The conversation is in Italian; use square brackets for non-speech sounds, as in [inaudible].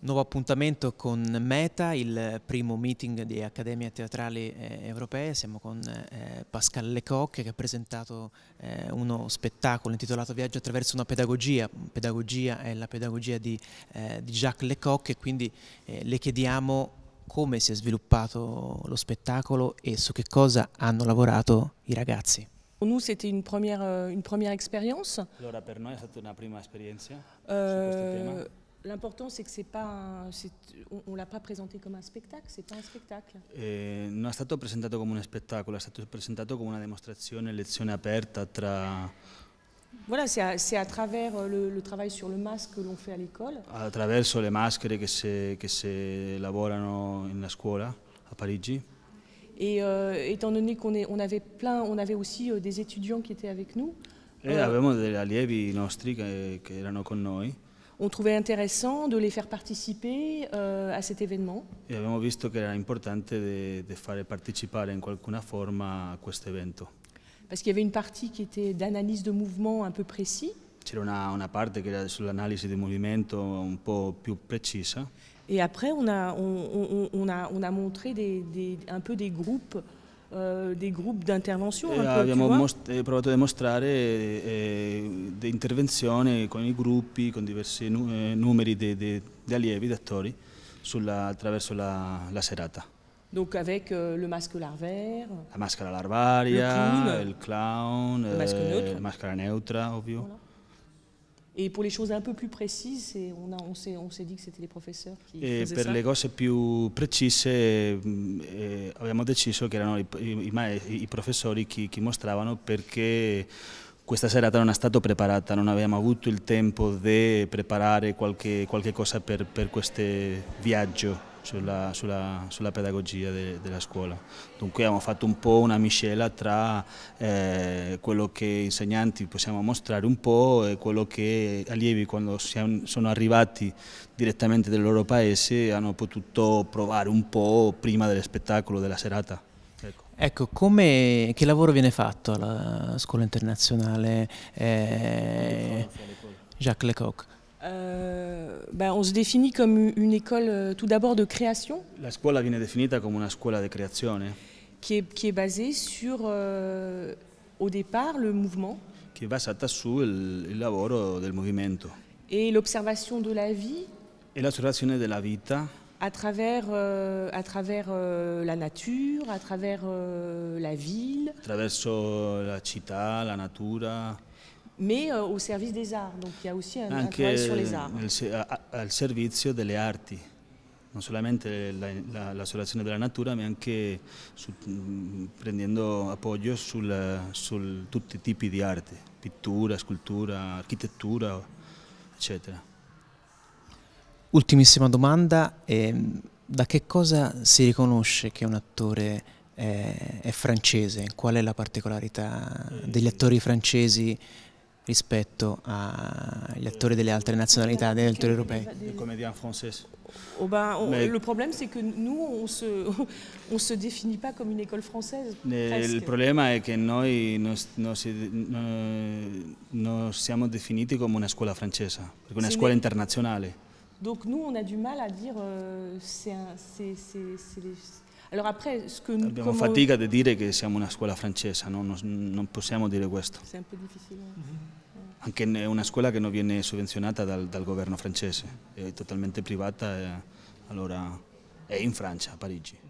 Nuovo appuntamento con Meta, il primo meeting di Accademie Teatrali eh, Europee. Siamo con eh, Pascal Lecoq che ha presentato eh, uno spettacolo intitolato Viaggio attraverso una pedagogia. Pedagogia è la pedagogia di, eh, di Jacques Lecoq e quindi eh, le chiediamo come si è sviluppato lo spettacolo e su che cosa hanno lavorato i ragazzi. Pour nous, c'était une première, euh, une première expérience. Allora, per noi è stata una prima esperienza su euh, questo tema. L'important, c'est que c'est pas on, on l'a pas présenté comme un spectacle, c'est pas un spectacle. Eh, non è stato presentato come un spettacolo, è stato presentato come una dimostrazione, lezione aperta tra... Voilà, c'est à, travers euh, le, le, travail sur le masque que l'on fait à l'école. travers le maschere che se que si lavorano in la scuola a Parigi. Et euh, étant donné qu'on on avait plein, on avait aussi euh, des étudiants qui étaient avec nous. Et euh, avevamo degli allievi nostri che, che erano con noi on trouvait intéressant de les faire participer euh, à cet événement. E abbiamo visto che era importante de, de fare partecipare in qualcuna forma a questo evento. Parce qu'il y avait une partie qui était d'analyse de mouvement un peu précis. C'era una, parte che sull'analisi di movimento un po' più precisa. Et après, on a, on, on, on a, on a montré des, des, un peu des groupes Euh, dei gruppi d'intervenzione. Eh, abbiamo provato a dimostrare eh, intervenzioni con i gruppi, con diversi nu eh, numeri di, di, di allievi, di attori, sulla, attraverso la, la serata. Donc avec euh, le masque larvaire. La maschera larvaria, il clown, il clown, eh, la maschera neutra, ovvio. Voilà. Et pour les choses un peu plus précises, on, a, on, s'est, on s'est dit que c'était les professeurs qui e Per ça. le cose più precise mm, eh, abbiamo deciso che erano i, i, i, i professori che, che mostravano perché questa serata non è stata preparata, non abbiamo avuto il tempo di preparare qualche, qualche cosa per, per questo viaggio sulla, sulla, sulla, pedagogia de, della scuola. Dunque abbiamo fatto un po' una miscela tra eh, quello che insegnanti possiamo mostrare un po' e quello che allievi quando siamo, sono arrivati direttamente del loro paese hanno potuto provare un po' prima dello spettacolo, della serata. Ecco, come, che lavoro viene fatto alla Scuola Internazionale eh, Jacques Lecoq euh, ben, on se définit comme une école euh, tout d'abord de création. La scuola viene definita come una scuola di creazione. Che è, basata sul, euh, au départ, le mouvement. Che è basata sul lavoro del movimento. E l'osservazione della vita. E l'osservazione della vita à travers, euh, à travers euh, la nature, à travers euh, la ville. Attraverso la città, la natura. Mais euh, au service des arts, donc il y a aussi un, un travail sur les arts. Al, al servizio delle non solamente la, la, la della natura, ma anche su, mm, prendendo appoggio su sul, tutti i tipi di arte, pittura, scultura, architettura, eccetera. Ultimissima domanda, ehm, da che cosa si riconosce che un attore è, è francese? Qual è la particolarità degli eh, attori francesi rispetto agli attori delle altre nazionalità, eh, degli attori eh, europei? Il comédien français. Oh ben, on, Mais, le problème, c'est que nous, on se, [laughs] on se définit pas comme une école française. Il problema è che noi non siamo definiti come una scuola francese, perché una scuola internazionale. Donc nous, on a du mal à dire euh, c'est les... Alors après, ce que nous... Abbiamo fatica di dire che siamo una scuola francese, no? non, non, possiamo dire questo. C'est un peu difficile. Mm -hmm. Anche è una scuola che non viene sovvenzionata dal, dal governo francese, è totalmente privata, allora è in Francia, a Parigi.